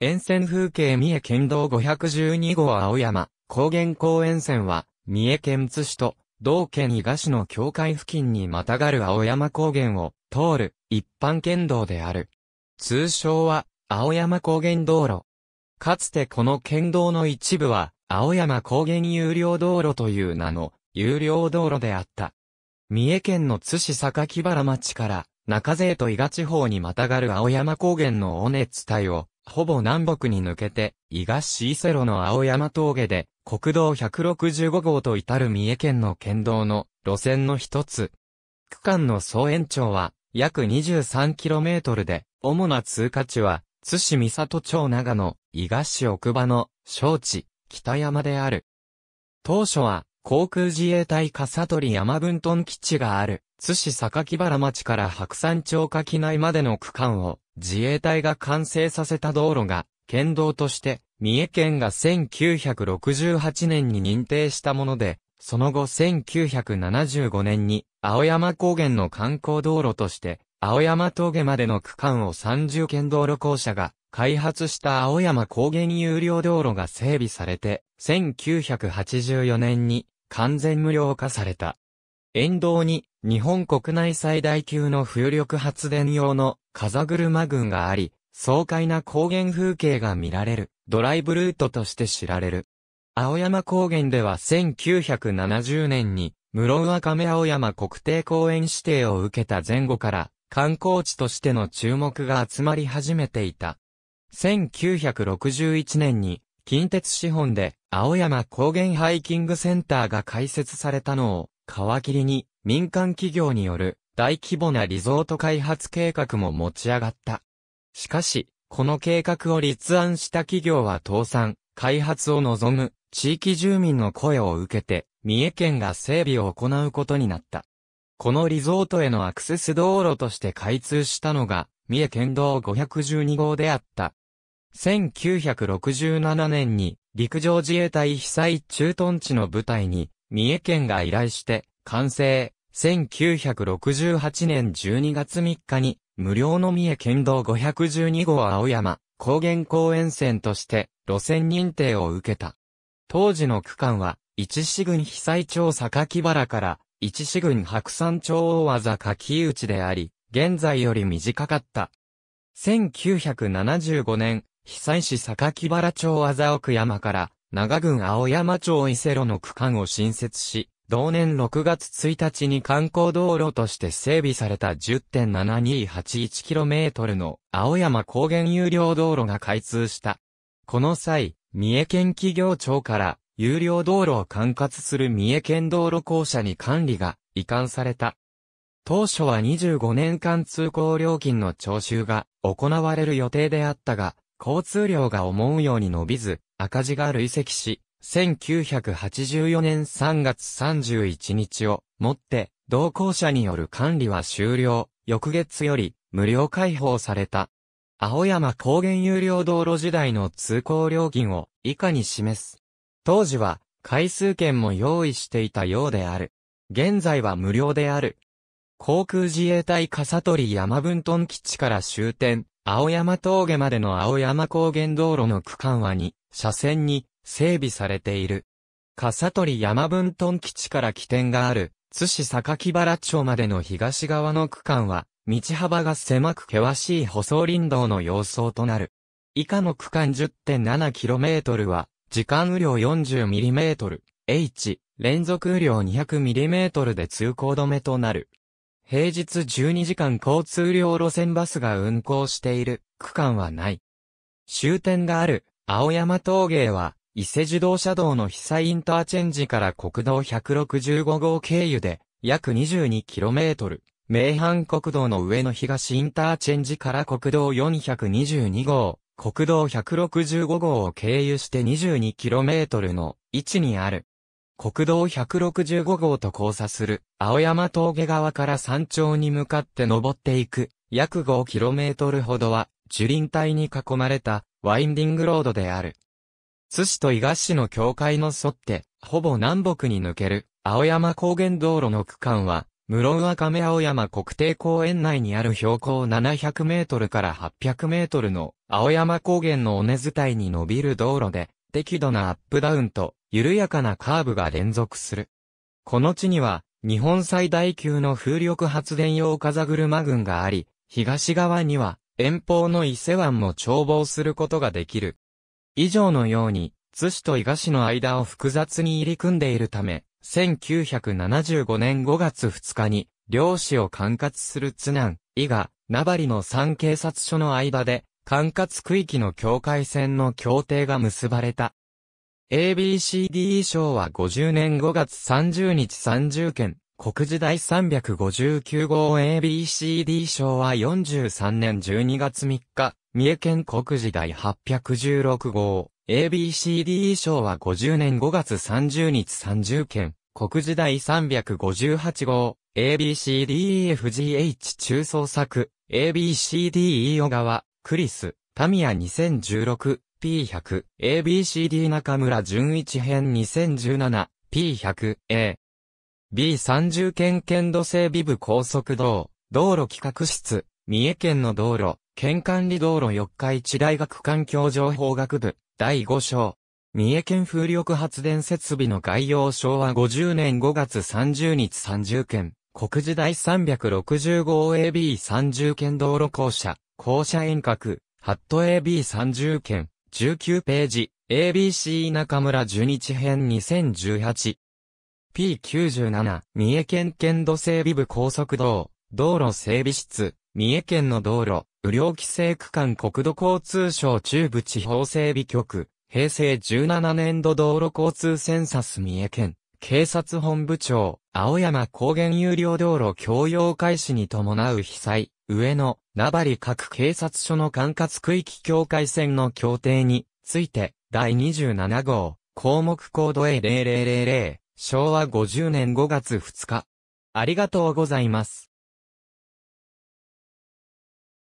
沿線風景三重県道512号青山、高原公園線は、三重県津市と、同県伊賀市の境界付近にまたがる青山高原を通る一般県道である。通称は青山高原道路。かつてこの県道の一部は青山高原有料道路という名の有料道路であった。三重県の津市榊原町から中勢と伊賀地方にまたがる青山高原の尾根津帯をほぼ南北に抜けて、伊賀市伊勢路の青山峠で、国道165号と至る三重県の県道の路線の一つ。区間の総延長は約 23km で、主な通過地は、津市三里町長野、伊賀市奥場の、小地、北山である。当初は、航空自衛隊笠取山分屯基地がある、津市榊原町から白山町垣内までの区間を自衛隊が完成させた道路が、県道として、三重県が1968年に認定したもので、その後1975年に、青山高原の観光道路として、青山峠までの区間を30県道路公社が開発した青山高原有料道路が整備されて、1984年に完全無料化された。沿道に日本国内最大級の風力発電用の風車群があり、爽快な高原風景が見られるドライブルートとして知られる。青山高原では1970年に室和亀青山国定公園指定を受けた前後から観光地としての注目が集まり始めていた。1961年に近鉄資本で青山高原ハイキングセンターが開設されたのを皮切りに民間企業による大規模なリゾート開発計画も持ち上がった。しかし、この計画を立案した企業は倒産、開発を望む地域住民の声を受けて、三重県が整備を行うことになった。このリゾートへのアクセス道路として開通したのが、三重県道512号であった。1967年に陸上自衛隊被災駐屯地の部隊に三重県が依頼して、完成、1968年12月3日に、無料の三重県道512号青山、高原公園線として、路線認定を受けた。当時の区間は、一市郡被災町榊原から、一市郡白山町大技柿内であり、現在より短かった。1975年、被災市榊原町技奥山から、長郡青山町伊勢路の区間を新設し、同年6月1日に観光道路として整備された 10.7281km の青山高原有料道路が開通した。この際、三重県企業庁から有料道路を管轄する三重県道路公社に管理が移管された。当初は25年間通行料金の徴収が行われる予定であったが、交通量が思うように伸びず、赤字が累積し、1984年3月31日をもって、同行者による管理は終了、翌月より無料開放された。青山高原有料道路時代の通行料金を以下に示す。当時は回数券も用意していたようである。現在は無料である。航空自衛隊笠取山分屯基地から終点、青山峠までの青山高原道路の区間は2、車線に整備されている。笠取山分屯基地から起点がある、津市坂木原町までの東側の区間は、道幅が狭く険しい舗装林道の様相となる。以下の区間 10.7km は、時間雨量 40mm、H、連続雨量 200mm で通行止めとなる。平日12時間交通量路線バスが運行している区間はない。終点がある青山峠は伊勢自動車道の被災インターチェンジから国道165号経由で約 22km、名阪国道の上の東インターチェンジから国道422号、国道165号を経由して 22km の位置にある。国道165号と交差する青山峠側から山頂に向かって登っていく約 5km ほどは樹林帯に囲まれたワインディングロードである。津市と伊賀市の境界の沿ってほぼ南北に抜ける青山高原道路の区間は室岡亀青山国定公園内にある標高700メートルから800メートルの青山高原の尾根伝いに伸びる道路で、適度なアップダウンと緩やかなカーブが連続する。この地には、日本最大級の風力発電用風車群があり、東側には、遠方の伊勢湾も眺望することができる。以上のように、津市と伊賀市の間を複雑に入り組んでいるため、1975年5月2日に、両市を管轄する津南、伊賀、名張の3警察署の間で、管轄区域の境界線の協定が結ばれた。ABCD 賞は50年5月30日30件、国時代359号 ABCD 賞は43年12月3日、三重県国時代816号、ABCD 賞は50年5月30日30件、国時代358号、ABCDEFGH 中創作、ABCDE 小川、クリス、タミヤ2016、P100、ABCD 中村純一編2017、P100、A。B30 県県土整備部高速道、道路企画室、三重県の道路、県管理道路四日市大学環境情報学部、第5章。三重県風力発電設備の概要昭和50年5月30日30県、国時代 365AB30 県道路公社、公社遠隔、ハット AB30 県、19ページ、ABC 中村十日編 2018P97 三重県県土整備部高速道道路整備室三重県の道路雨量規制区間国土交通省中部地方整備局平成17年度道路交通センサス三重県警察本部長、青山高原有料道路共用開始に伴う被災、上野、名張各警察署の管轄区域境界線の協定について、第27号、項目コード A0000、昭和50年5月2日。ありがとうございます。